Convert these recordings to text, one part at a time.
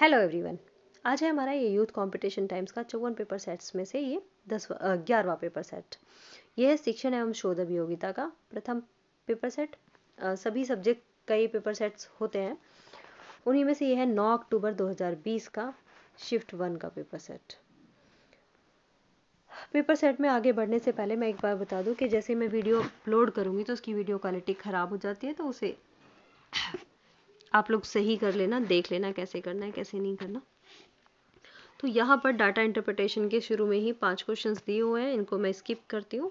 Hello everyone आज है हमारा ये यूथ कंपटीशन टाइम्स का चौवन पेपर सेट्स में से ये दस ग्यारहवा पेपर सेट ये है शिक्षण एवं शोध अभियोगिता का प्रथम पेपर सेट सभी सब्जेक्ट का ये पेपर सेट्स होते हैं उन्हीं में से ये है 9 अक्टूबर 2020 का शिफ्ट वन का पेपर सेट पेपर सेट में आगे बढ़ने से पहले मैं एक बार बता दूं कि जैसे मैं वीडियो अपलोड करूँगी तो उसकी वीडियो क्वालिटी ख़राब हो जाती है तो उसे आप लोग सही कर लेना देख लेना कैसे करना है कैसे नहीं करना तो यहाँ पर डाटा इंटरप्रिटेशन के शुरू में ही पांच क्वेश्चन दिए हुए हैं इनको मैं स्किप करती हूँ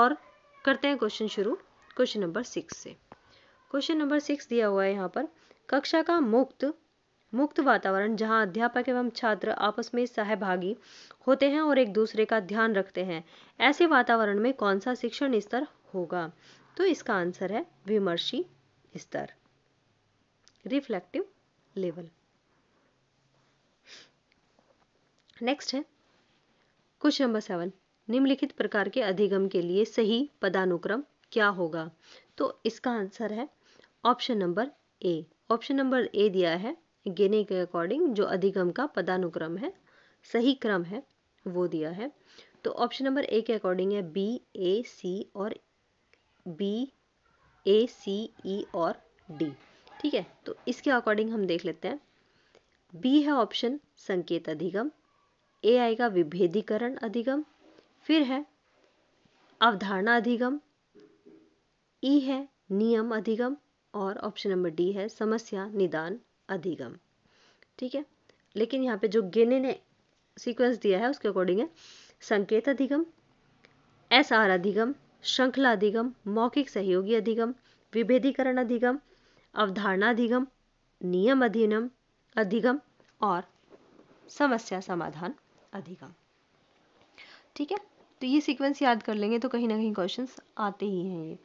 और करते हैं क्वेश्चन शुरू क्वेश्चन नंबर सिक्स से क्वेश्चन नंबर सिक्स दिया हुआ है यहाँ पर कक्षा का मुक्त मुक्त वातावरण जहाँ अध्यापक एवं छात्र आपस में सहभागी होते हैं और एक दूसरे का ध्यान रखते हैं ऐसे वातावरण में कौन सा शिक्षण स्तर होगा तो इसका आंसर है विमर्शी स्तर रिफ्लेक्टिव लेवल नेक्स्ट है क्वेश्चन नंबर सेवन निम्नलिखित प्रकार के अधिगम के लिए सही पदानुक्रम क्या होगा तो इसका आंसर है option number A option number A दिया है गेने के अकॉर्डिंग जो अधिगम का पदानुक्रम है सही क्रम है वो दिया है तो ऑप्शन नंबर ए के अकॉर्डिंग है बी ए सी और बी ए सी ई और डी ठीक है तो इसके अकॉर्डिंग हम देख लेते हैं बी है ऑप्शन संकेत अधिगम ए आएगा विभेदीकरण अधिगम फिर है अवधारणा अधिगम ई e है नियम अधिगम और ऑप्शन नंबर डी है समस्या निदान अधिगम ठीक है लेकिन यहाँ पे जो गेने ने सीक्वेंस दिया है उसके अकॉर्डिंग है संकेत अधिगम एस आर अधिगम श्रृंखला अधिगम मौखिक सहयोगी अधिगम विभेदीकरण अधिगम अवधारणाधिगम नियम अधिनम अधिगम और समस्या समाधान अधिगम ठीक है तो ये सीक्वेंस याद कर लेंगे तो कहीं ना कहीं क्वेश्चंस आते ही हैं ये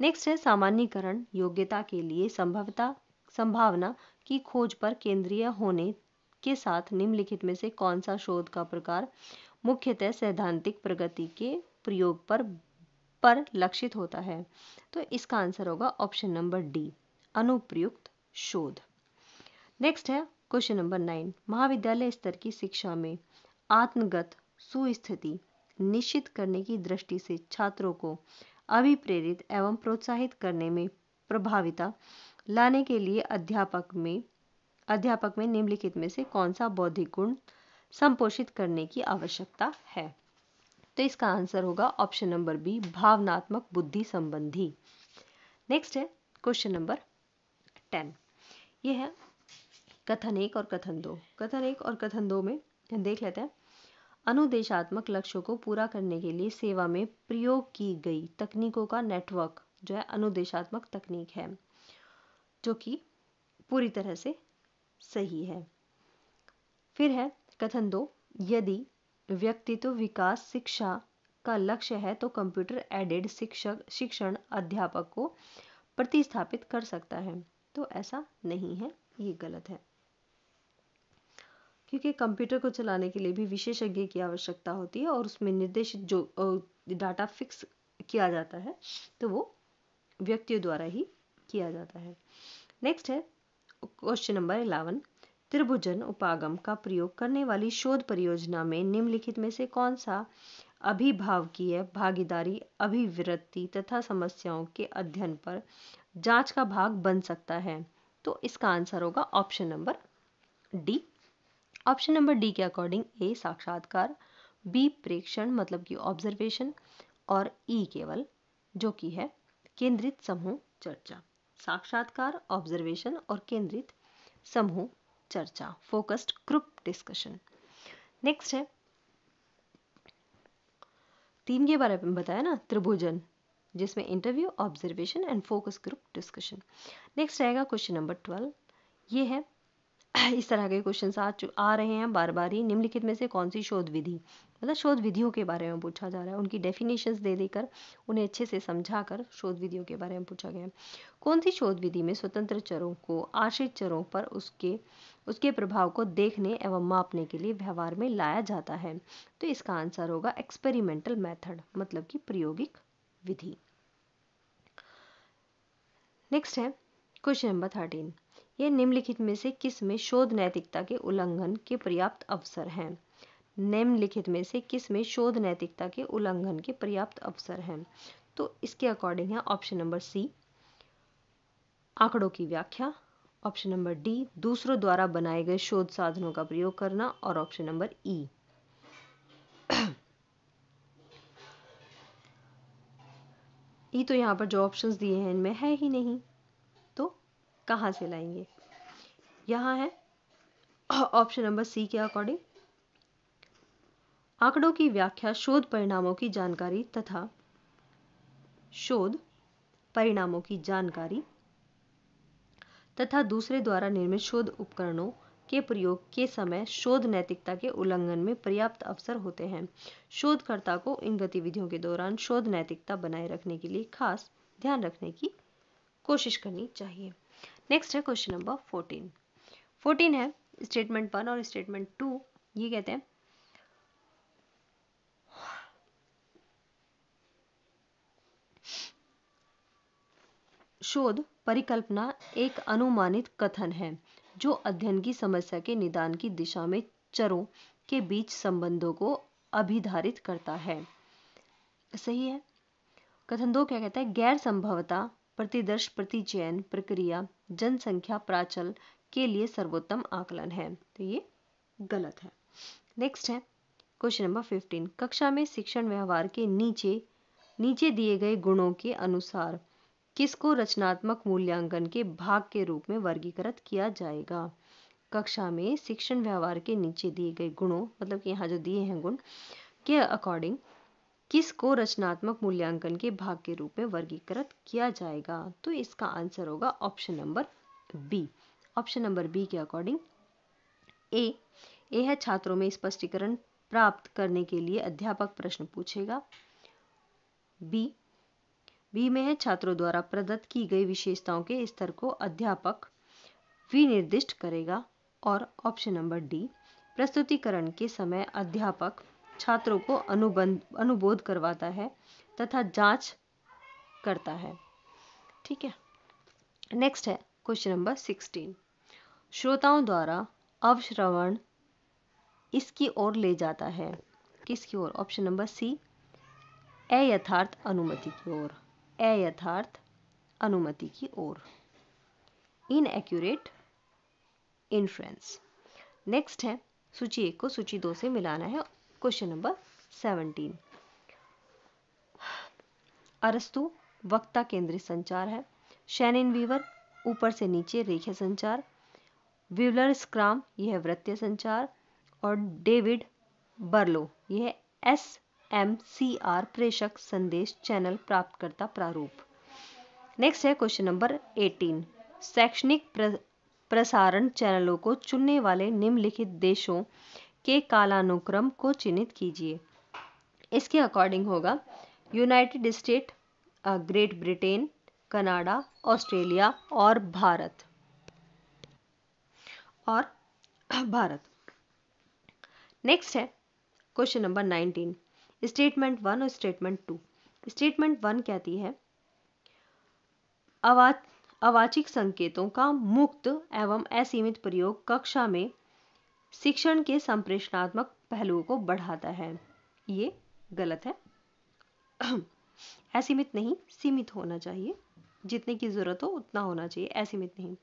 नेक्स्ट है सामान्यकरण योग्यता के लिए संभवता संभावना की खोज पर केंद्रीय होने के साथ निम्नलिखित में से कौन सा शोध का प्रकार मुख्यतः सैद्धांतिक प्रगति के प्रयोग पर पर लक्षित होता है तो इसका आंसर होगा ऑप्शन नंबर डी अनुप्रयुक्त शोध नेक्स्ट है क्वेश्चन नंबर नाइन महाविद्यालय स्तर की शिक्षा में आत्मगत सुस्थिति निश्चित करने की दृष्टि से छात्रों को अभिप्रेरित एवं प्रोत्साहित करने में प्रभाविता लाने के लिए अध्यापक में अध्यापक में निम्नलिखित में से कौन सा बौद्धिक गुण संपोषित करने की आवश्यकता है तो इसका आंसर होगा ऑप्शन नंबर बी भावनात्मक बुद्धि संबंधी नेक्स्ट है क्वेश्चन नंबर टेन ये है कथन एक और कथन दो कथन एक और कथन दो में देख लेते हैं अनुदेशात्मक लक्ष्यों को पूरा करने के लिए सेवा में प्रयोग की गई तकनीकों का नेटवर्क जो है अनुदेशात्मक तकनीक है जो कि पूरी तरह से सही है फिर है कथन दो यदि व्यक्तित्व विकास शिक्षा का लक्ष्य है तो कंप्यूटर एडेड शिक्षक शिक्षण अध्यापक को प्रतिस्थापित कर सकता है तो ऐसा नहीं है ये गलत है क्योंकि कंप्यूटर को चलाने के लिए भी विशेषज्ञ की आवश्यकता होती है और उसमें निर्देशित जो डाटा फिक्स किया जाता है तो वो व्यक्तियों द्वारा ही किया जाता है नेक्स्ट है क्वेश्चन नंबर इलेवन त्रिभुजन उपागम का प्रयोग करने वाली शोध परियोजना में निम्नलिखित में से कौन सा अभिभावकीय भागीदारी अभिवृत्ति तथा समस्याओं के अध्ययन पर जांच का भाग बन सकता है तो इसका आंसर होगा option number D option number D के अकॉर्डिंग ए साक्षात्कार बी प्रेक्षण मतलब कि ऑब्जर्वेशन और ई e केवल जो कि है केंद्रित समूह चर्चा साक्षात्कार ऑब्जर्वेशन और केंद्रित समूह चर्चा फोकस्ड ग्रुप डिस्कशन नेक्स्ट है तीन के बारे में बताया ना त्रिभुजन जिसमें interview observation and focus group discussion next रहेगा क्वेश्चन नंबर ट्वेल्व ये है इस तरह के क्वेश्चन आ आ रहे हैं बार बार ही निम्नलिखित में से कौन सी शोध विधि मतलब शोध विधियों के बारे में पूछा जा रहा है उनकी डेफिनेशंस दे देकर उन्हें अच्छे से समझा कर शोध विधियों के बारे में पूछा गया है कौन सी शोध विधि में स्वतंत्र चरों को आश्रित चरों पर उसके उसके प्रभाव को देखने एवं मापने के लिए व्यवहार में लाया जाता है तो इसका आंसर होगा एक्सपेरिमेंटल मैथड मतलब कि प्रायोगिक विधि नेक्स्ट है क्वेश्चन नंबर थर्टीन ये निम्नलिखित में से किस में शोध नैतिकता के उल्लंघन के पर्याप्त अवसर हैं निम्नलिखित में से किस में शोध नैतिकता के उल्लंघन के पर्याप्त अवसर हैं तो इसके अकॉर्डिंग है ऑप्शन नंबर सी आंकड़ों की व्याख्या ऑप्शन नंबर डी दूसरों द्वारा बनाए गए शोध साधनों का प्रयोग करना और ऑप्शन नंबर ई e. ये तो यहाँ पर जो ऑप्शन दिए हैं इनमें है ही नहीं तो कहाँ से लाएंगे यहाँ है ऑप्शन नंबर सी के अकॉर्डिंग आंकड़ों की व्याख्या शोध परिणामों की जानकारी तथा शोध परिणामों की जानकारी तथा दूसरे द्वारा निर्मित शोध उपकरणों के प्रयोग के समय शोध नैतिकता के उल्लंघन में पर्याप्त अवसर होते हैं शोधकर्ता को इन गतिविधियों के दौरान शोध नैतिकता बनाए रखने के लिए खास ध्यान रखने की कोशिश करनी चाहिए नेक्स्ट है क्वेश्चन नंबर फोर्टीन फोर्टीन है स्टेटमेंट वन और स्टेटमेंट टू ये कहते हैं शोध परिकल्पना एक अनुमानित कथन है जो अध्ययन की समस्या के निदान की दिशा में चरों के बीच संबंधों को अभिधारित करता है सही है कथन दो क्या कहता है गैर संभवता प्रतिदर्श प्रतिचयन प्रक्रिया जनसंख्या प्राचल के लिए सर्वोत्तम आकलन है तो ये गलत है नेक्स्ट है क्वेश्चन नंबर 15 कक्षा में शिक्षण व्यवहार के नीचे नीचे दिए गए गुणों के अनुसार किसको रचनात्मक मूल्यांकन के भाग के रूप में वर्गीकृत किया जाएगा कक्षा में शिक्षण व्यवहार के नीचे दिए गए गुणों मतलब कि यहाँ जो दिए हैं गुण के अकॉर्डिंग किसको रचनात्मक मूल्यांकन के भाग के रूप में वर्गीकृत किया जाएगा तो इसका आंसर होगा option number B option number B के अकॉर्डिंग ए ए है छात्रों में स्पष्टीकरण प्राप्त करने के लिए अध्यापक प्रश्न पूछेगा बी बी में है छात्रों द्वारा प्रदत्त की गई विशेषताओं के स्तर को अध्यापक विनिर्दिष्ट करेगा और ऑप्शन नंबर डी प्रस्तुतिकरण के समय अध्यापक छात्रों को अनुबंध अनुबोध करवाता है तथा जांच करता है ठीक है नेक्स्ट है क्वेश्चन नंबर सिक्सटीन श्रोताओं द्वारा अवश्रवण इसकी ओर ले जाता है किसकी ओर ऑप्शन नंबर सी अयथार्थ अनुमति की ओर अयथार्थ अनुमति की ओर एक्यूरेट इन्फ्रेंस नेक्स्ट है सूची एक को सूची दो से मिलाना है क्वेश्चन नंबर सेवनटीन अरस्तु वक्ता केंद्रित संचार है शैनिन वीवर ऊपर से नीचे रेखे संचार विवलर स्क्राम यह वृत्तीय संचार और डेविड बर्लो यह एस एम सी आर प्रेषक संदेश चैनल प्राप्तकर्ता प्रारूप नेक्स्ट है क्वेश्चन नंबर एटीन शैक्षणिक प्रसारण चैनलों को चुनने वाले निम्नलिखित देशों के कालानुक्रम को चिन्हित कीजिए इसके अकॉर्डिंग होगा United State Great Britain Canada Australia और भारत और भारत नेक्स्ट है question number nineteen statement one और स्टेटमेंट टू स्टेटमेंट वन कहती है अवाच अवाचिक संकेतों का मुक्त एवं असीमित प्रयोग कक्षा में शिक्षण के संप्रेषणात्मक पहलुओं को बढ़ाता है ये गलत है असीमित नहीं सीमित होना चाहिए जितने की जरूरत हो उतना होना चाहिए असीमित नहीं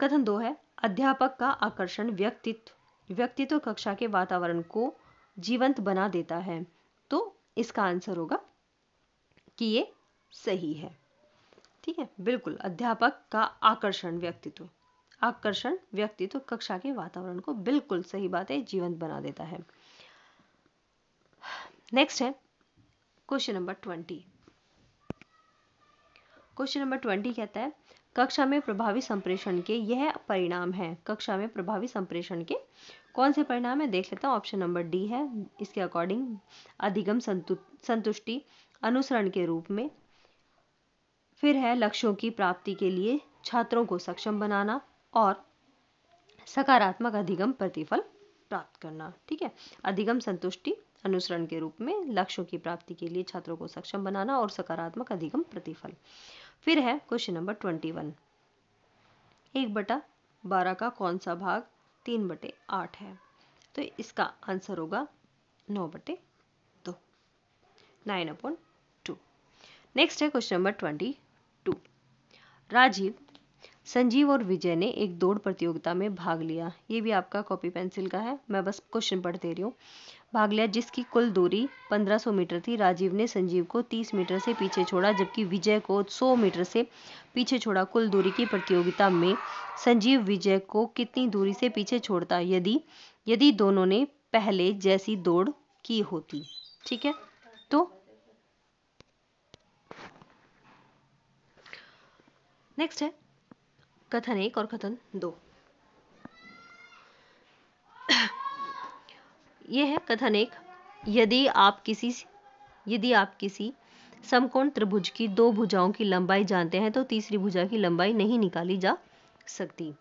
कथन दो है अध्यापक का आकर्षण व्यक्तित्व व्यक्तित्व कक्षा के वातावरण को जीवंत बना देता है तो इसका आंसर होगा कि ये सही है ठीक है बिल्कुल अध्यापक का आकर्षण व्यक्तित्व आकर्षण व्यक्तित्व कक्षा के वातावरण को बिल्कुल सही बात है जीवंत बना देता है नेक्स्ट है question number twenty question number twenty कहता है कक्षा में प्रभावी संप्रेषण के यह परिणाम है कक्षा में प्रभावी संप्रेषण के कौन से परिणाम है देख लेता हूँ ऑप्शन नंबर डी है इसके अकॉर्डिंग अधिगम संतु संतुष्टि अनुसरण के रूप में फिर है लक्ष्यों की प्राप्ति के लिए छात्रों को सक्षम बनाना और सकारात्मक अधिगम प्रतिफल प्राप्त करना ठीक है अधिगम संतुष्टि अनुसरण के रूप में लक्ष्यों की प्राप्ति के लिए छात्रों को सक्षम बनाना और सकारात्मक अधिगम प्रतिफल फिर है क्वेश्चन नंबर ट्वेंटी वन एक बटा बारह का कौन सा भाग तीन बटे आठ है तो इसका आंसर होगा नौ बटे दो नाइन अपॉन टू नेक्स्ट है question number twenty two Rajiv Sanjiv और विजय ने एक दौड़ प्रतियोगिता में भाग लिया ये भी आपका कॉपी पेंसिल का है मैं बस क्वेश्चन पढ़ दे रही हूँ भाग लिया जिसकी कुल दूरी 1500 मीटर थी राजीव ने संजीव को 30 मीटर से पीछे छोड़ा जबकि विजय को 100 मीटर से पीछे छोड़ा कुल दूरी की प्रतियोगिता में संजीव विजय को कितनी दूरी से पीछे छोड़ता यदि यदि दोनों ने पहले जैसी दौड़ की होती ठीक है तो नेक्स्ट है कथन एक और कथन दो यह है कथन एक यदि आप किसी यदि आप किसी समकोण त्रिभुज की दो भुजाओं की लंबाई जानते हैं तो तीसरी भुजा की लंबाई नहीं निकाली जा सकती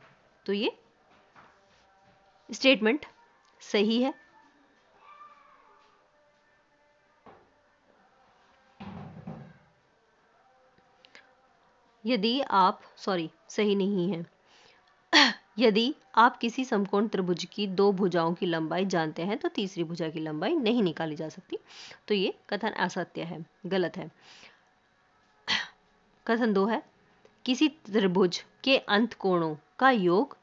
तो ये स्टेटमेंट सही है यदि आप सॉरी सही नहीं है यदि आप किसी समकोण त्रिभुज की दो भुजाओं की लंबाई जानते हैं तो तीसरी भुजा की लंबाई नहीं निकाली जा सकती तो ये कथन असत्य है गलत है कथन दो है किसी त्रिभुज के अंत कोणों का योग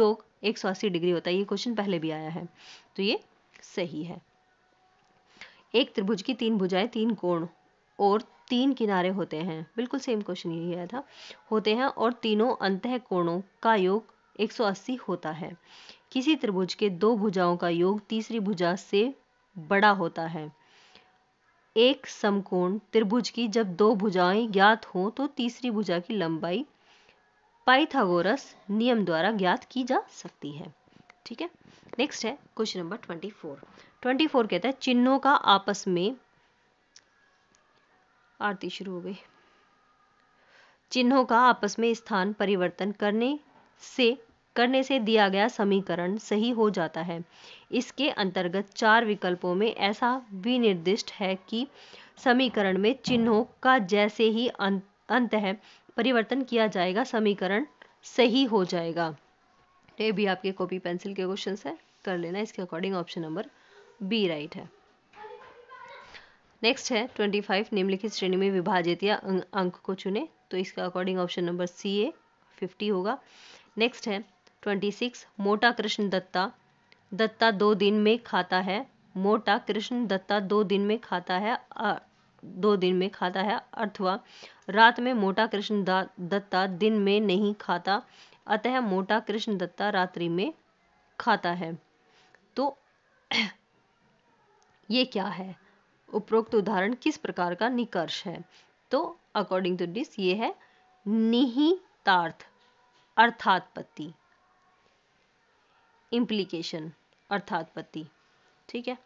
योग 180 डिग्री होता है ये क्वेश्चन पहले भी आया है तो ये सही है एक त्रिभुज की तीन भुजाएं तीन कोण और तीन किनारे होते हैं बिल्कुल सेम क्वेश्चन यही आया था होते हैं और तीनों अंत कोणों का योग 180 होता है किसी त्रिभुज के दो भुजाओं का योग तीसरी भुजा से बड़ा होता है एक समकोण त्रिभुज की जब दो भुजाएं ज्ञात हो तो तीसरी भुजा की लंबाई पाइथागोरस नियम द्वारा ज्ञात की जा सकती है ठीक है नेक्स्ट है question number twenty four twenty four कहता है चिन्हों का आपस में आरती शुरू हो गई चिन्हों का आपस में स्थान परिवर्तन करने से करने से दिया गया समीकरण सही हो जाता है इसके अंतर्गत चार विकल्पों में ऐसा विनिर्दिष्ट है कि समीकरण में चिन्हों का जैसे ही अं-, अंत है परिवर्तन किया जाएगा समीकरण सही हो जाएगा ये भी आपके कॉपी पेंसिल के क्वेश्चन है कर लेना इसके according option number B right है नेक्स्ट है ट्वेंटी फाइव निम्नलिखित श्रेणी में विभाजित या अंक को चुने तो इसका according option number C A fifty होगा नेक्स्ट है ट्वेंटी सिक्स मोटा कृष्ण दत्ता दत्ता दो दिन में खाता है मोटा कृष्ण दत्ता दो दिन में खाता है दो दिन में खाता है अथवा रात में मोटा कृष्ण दत्ता दिन में नहीं खाता अतः मोटा कृष्ण दत्ता रात्रि में खाता है तो ये क्या है उपरोक्त उदाहरण किस प्रकार का निकर्ष है तो अकॉर्डिंग टू डिस ये है निहितार्थ अर्थात्पत्ति इम्प्लीकेशन अर्थात्पत्ति ठीक है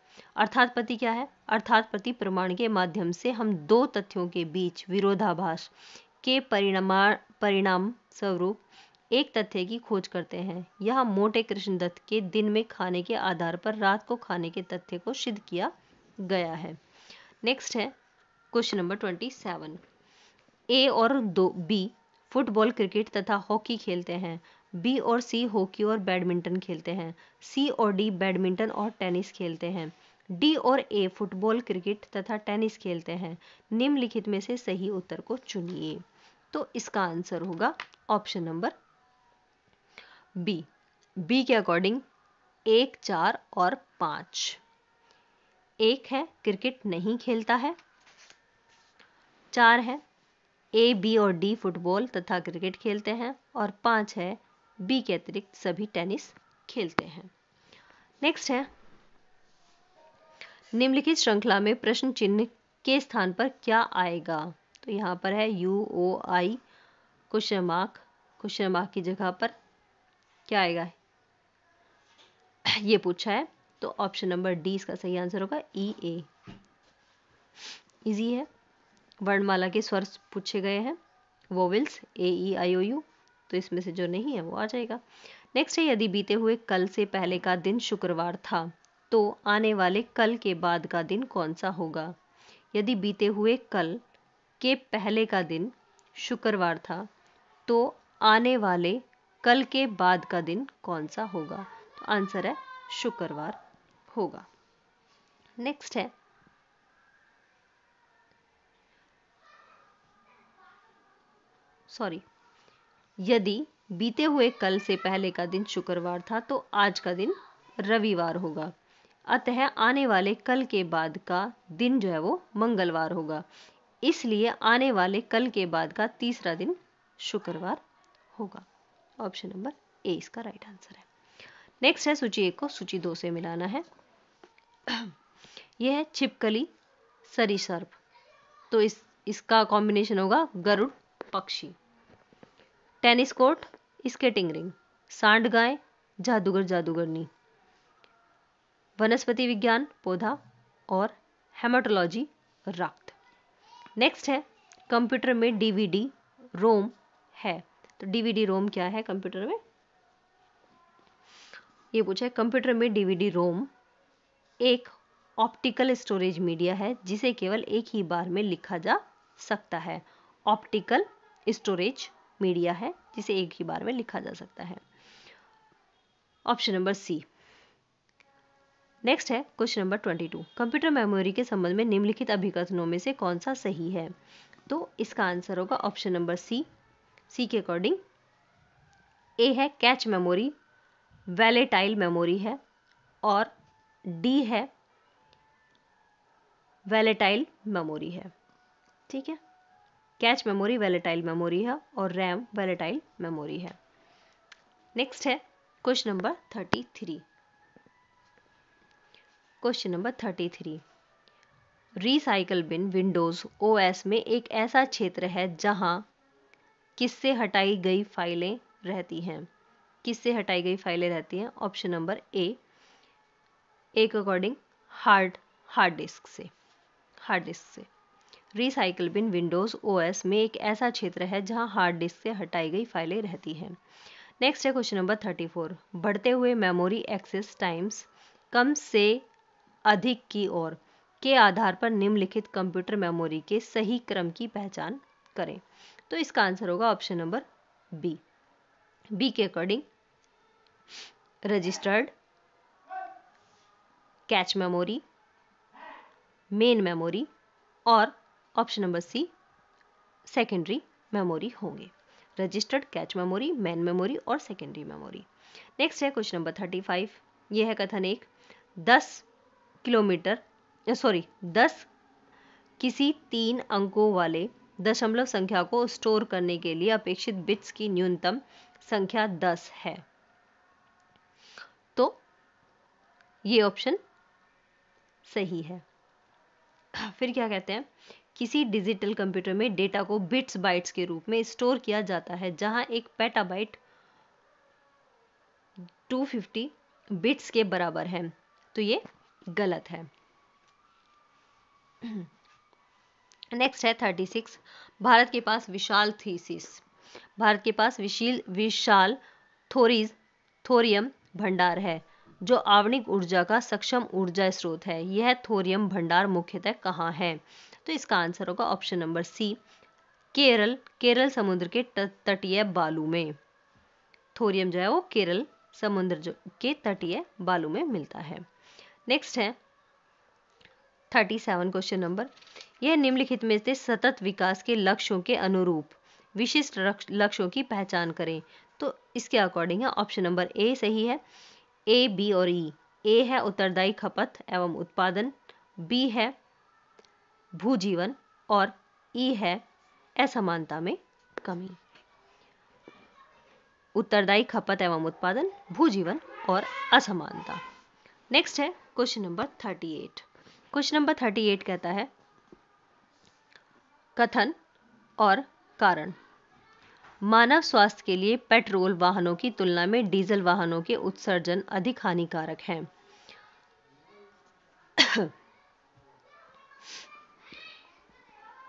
अर्थात्पत्ति क्या है अर्थात्पत्ति प्रमाण के माध्यम से हम दो तथ्यों के बीच विरोधाभास के परिणाम स्वरूप एक तथ्य की खोज करते हैं यह मोटे कृष्ण दत्त के दिन में खाने के आधार पर रात को खाने के तथ्य को सिद्ध किया गया है नेक्स्ट है question number twenty seven A और दो बी फुटबॉल क्रिकेट तथा हॉकी खेलते हैं बी और सी हॉकी और बैडमिंटन खेलते हैं सी और डी बैडमिंटन और टेनिस खेलते हैं डी और ए फुटबॉल क्रिकेट तथा टेनिस खेलते हैं निम्नलिखित में से सही उत्तर को चुनिए तो इसका आंसर होगा ऑप्शन नंबर बी बी के अकॉर्डिंग एक चार और पाँच एक है क्रिकेट नहीं खेलता है चार है ए बी और डी फुटबॉल तथा क्रिकेट खेलते हैं और पांच है बी के अतिरिक्त सभी टेनिस खेलते हैं नेक्स्ट है निम्नलिखित श्रृंखला में प्रश्न चिन्ह के स्थान पर क्या आएगा तो यहां पर है U O I question mark question mark की जगह पर क्या आएगा ये पूछा है तो ऑप्शन नंबर डी इसका सही आंसर होगा ई ए इजी है वर्णमाला के स्वर पूछे गए हैं वोविल्स ए ई आई ओ यू तो इसमें से जो नहीं है वो आ जाएगा नेक्स्ट है यदि बीते हुए कल से पहले का दिन शुक्रवार था तो आने वाले कल के बाद का दिन कौन सा होगा यदि बीते हुए कल के पहले का दिन शुक्रवार था तो आने वाले कल के बाद का दिन कौन सा होगा तो आंसर है शुक्रवार होगा नेक्स्ट है सॉरी यदि बीते हुए कल से पहले का दिन शुक्रवार था तो आज का दिन रविवार होगा अतः आने वाले कल के बाद का दिन जो है वो मंगलवार होगा इसलिए आने वाले कल के बाद का तीसरा दिन शुक्रवार होगा ऑप्शन नंबर ए इसका राइट आंसर है नेक्स्ट है सूची एक को सूची दो से मिलाना है यह है छिपकली सरीसर्प तो इस इसका कॉम्बिनेशन होगा गरुड़ पक्षी टेनिस कोर्ट स्केटिंग रिंग सांड गाय जादूगर जादूगरनी वनस्पति विज्ञान पौधा और हेमाटोलॉजी रक्त नेक्स्ट है कंप्यूटर में डीवीडी रोम है तो डीवीडी रोम क्या है कंप्यूटर में ये पूछा है कंप्यूटर में डीवीडी रोम एक ऑप्टिकल स्टोरेज मीडिया है जिसे केवल एक ही बार में लिखा जा सकता है ऑप्टिकल स्टोरेज मीडिया है जिसे एक ही बार में लिखा जा सकता है ऑप्शन नंबर सी नेक्स्ट है question number twenty two computer memory के संबंध में निम्नलिखित अभिकथनों में से कौन सा सही है तो इसका आंसर होगा ऑप्शन नंबर सी सी के अकॉर्डिंग ए है कैच मेमोरी वेलेटाइल मेमोरी है और डी है वेलेटाइल मेमोरी है ठीक है कैच मेमोरी वेलेटाइल मेमोरी है और रैम वेलेटाइल मेमोरी है नेक्स्ट है question number thirty three question number thirty three recycle bin Windows OS में एक ऐसा क्षेत्र है जहां किससे हटाई गई फाइलें रहती हैं किससे हटाई गई फाइलें रहती हैं ऑप्शन नंबर ए एक अकॉर्डिंग हार्ड हार्ड डिस्क से हार्ड डिस्क से रिसाइकल बिन विंडोज़ ओएस में एक ऐसा क्षेत्र है जहां हार्ड डिस्क से हटाई गई फाइलें रहती हैं नेक्स्ट है क्वेश्चन नंबर थर्टी फोर बढ़ते हुए मेमोरी एक्सेस टाइम्स कम से अधिक की ओर के आधार पर निम्नलिखित कंप्यूटर मेमोरी के सही क्रम की पहचान करें तो इसका आंसर होगा ऑप्शन नंबर बी बी के according registered cache memory main memory और option number C secondary memory होंगे registered cache memory main memory और सेकेंडरी मेमोरी नेक्स्ट है क्वेश्चन नंबर थर्टी फाइव यह है कथन एक दस किलोमीटर सॉरी दस किसी तीन अंकों वाले दशमलव संख्या को स्टोर करने के लिए अपेक्षित बिट्स की न्यूनतम संख्या दस है तो ये ऑप्शन सही है फिर क्या कहते हैं किसी डिजिटल कंप्यूटर में डेटा को बिट्स बाइट्स के रूप में स्टोर किया जाता है जहां एक पेटाबाइट 250 बिट्स के बराबर है तो ये गलत है नेक्स्ट है 36 भारत के पास विशाल थीसिस भारत के पास विशील विशाल थोरीज थोरियम भंडार है जो आवणिक ऊर्जा का सक्षम ऊर्जा स्रोत है यह थोरियम भंडार मुख्यतः कहाँ है तो इसका आंसर होगा option number C Kerala Kerala समुद्र के तटीय बालू में थोरियम जो है वो केरल समुद्र के तटीय बालू में मिलता है नेक्स्ट है थर्टी सेवन क्वेश्चन नंबर यह निम्नलिखित में से सतत विकास के लक्ष्यों के अनुरूप विशिष्ट लक्ष्यों की पहचान करें तो इसके अकॉर्डिंग है ऑप्शन नंबर ए सही है ए बी और ई e. ए है उत्तरदायी खपत एवं उत्पादन बी है भू जीवन और ई e है असमानता में कमी उत्तरदायी खपत एवं उत्पादन भूजीवन और असमानता नेक्स्ट है question number thirty eight question number thirty eight कहता है कथन और कारण मानव स्वास्थ्य के लिए पेट्रोल वाहनों की तुलना में डीजल वाहनों के उत्सर्जन अधिक हानिकारक हैं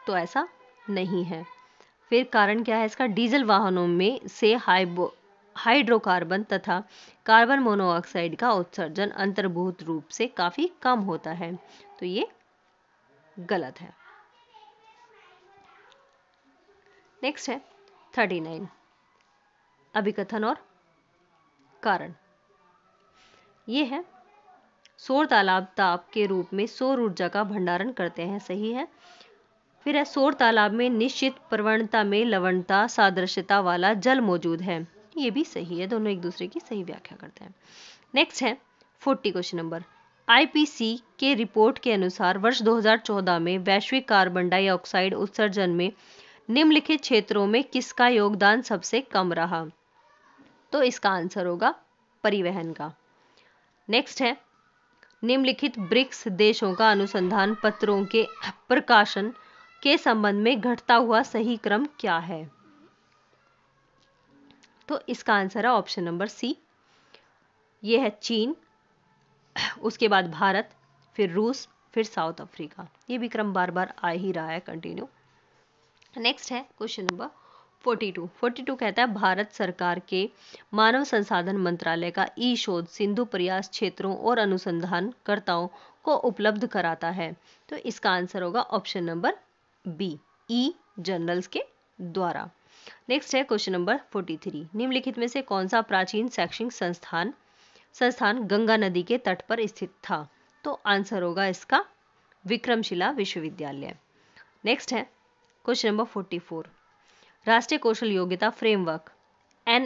तो ऐसा नहीं है फिर कारण क्या है इसका डीजल वाहनों में से हाइबो हाइड्रोकार्बन तथा कार्बन मोनोऑक्साइड का उत्सर्जन अंतर्भूत रूप से काफी कम होता है तो ये गलत है नेक्स्ट है थर्टी नाइन अभिकथन और कारण ये है सौर तालाब ताप के रूप में सौर ऊर्जा का भंडारण करते हैं सही है फिर है सौर तालाब में निश्चित प्रवणता में लवणता सादृश्यता वाला जल मौजूद है ये भी सही है दोनों एक दूसरे की सही व्याख्या करते हैं नेक्स्ट है फोर्टी क्वेश्चन नंबर आईपीसी के रिपोर्ट के अनुसार वर्ष 2014 में वैश्विक कार्बन डाइऑक्साइड उत्सर्जन में निम्नलिखित क्षेत्रों में किसका योगदान सबसे कम रहा तो इसका आंसर होगा परिवहन का नेक्स्ट है निम्नलिखित ब्रिक्स देशों का अनुसंधान पत्रों के प्रकाशन के संबंध में घटता हुआ सही क्रम क्या है तो इसका आंसर है ऑप्शन नंबर सी ये है चीन उसके बाद भारत फिर रूस फिर साउथ अफ्रीका ये भी क्रम बार बार आ ही रहा है कंटिन्यू नेक्स्ट है क्वेश्चन नंबर 42 42 कहता है भारत सरकार के मानव संसाधन मंत्रालय का ई शोध सिंधु प्रयास क्षेत्रों और अनुसंधानकर्ताओं को उपलब्ध कराता है तो इसका आंसर होगा option number B E journals के द्वारा नेक्स्ट है क्वेश्चन नंबर 43 निम्नलिखित में से कौन सा प्राचीन शैक्षणिक संस्थान संस्थान गंगा नदी के तट पर स्थित था तो आंसर होगा इसका विक्रमशिला विश्वविद्यालय नेक्स्ट है क्वेश्चन नंबर 44 राष्ट्रीय कौशल योग्यता फ्रेमवर्क एन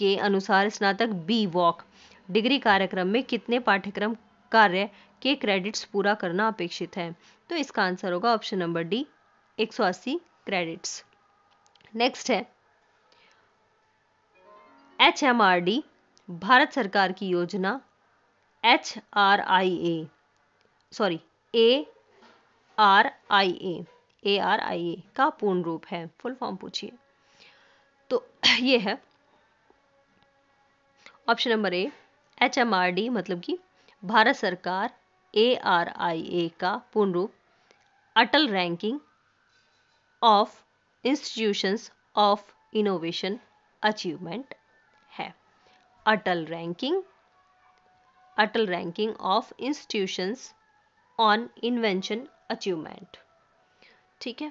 के अनुसार स्नातक बी वॉक डिग्री कार्यक्रम में कितने पाठ्यक्रम कार्य के क्रेडिट्स पूरा करना अपेक्षित है तो इसका आंसर होगा option number D 180 credits next है एच भारत सरकार की योजना H R I A sorry A R I A A R I A का पूर्ण रूप है फुल फॉर्म पूछिए तो ये है option number A H M R D मतलब कि भारत सरकार ए आर आई ए का पूर्ण रूप Atal ranking of institutions of innovation achievement है Atal ranking Atal ranking of institutions on invention achievement ठीक है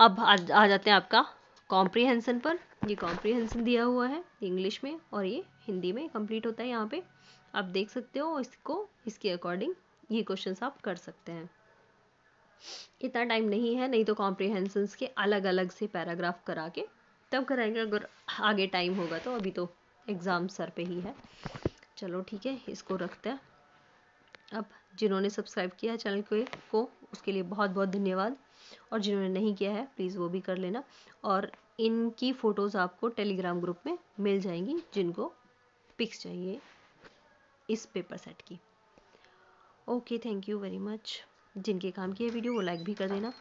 अब आ, आ जाते हैं आपका कॉम्प्रीहेंसन पर ये कॉम्प्रीहेंसन दिया हुआ है इंग्लिश में और ये हिंदी में कंप्लीट होता है यहाँ पे आप देख सकते हो इसको इसके अकॉर्डिंग ये क्वेश्चन आप कर सकते हैं इतना टाइम नहीं है नहीं तो कॉम्प्रीहेंसन के अलग अलग से पैराग्राफ करा के तब कराएंगे अगर आगे टाइम होगा तो अभी तो एग्ज़ाम सर पे ही है चलो ठीक है इसको रखते हैं अब जिन्होंने सब्सक्राइब किया चैनल को उसके लिए बहुत बहुत धन्यवाद और जिन्होंने नहीं किया है प्लीज़ वो भी कर लेना और इनकी फ़ोटोज़ आपको टेलीग्राम ग्रुप में मिल जाएंगी जिनको पिक्स चाहिए इस पेपर सेट की okay thank you very much जिनके काम की है वीडियो वो लाइक भी कर देना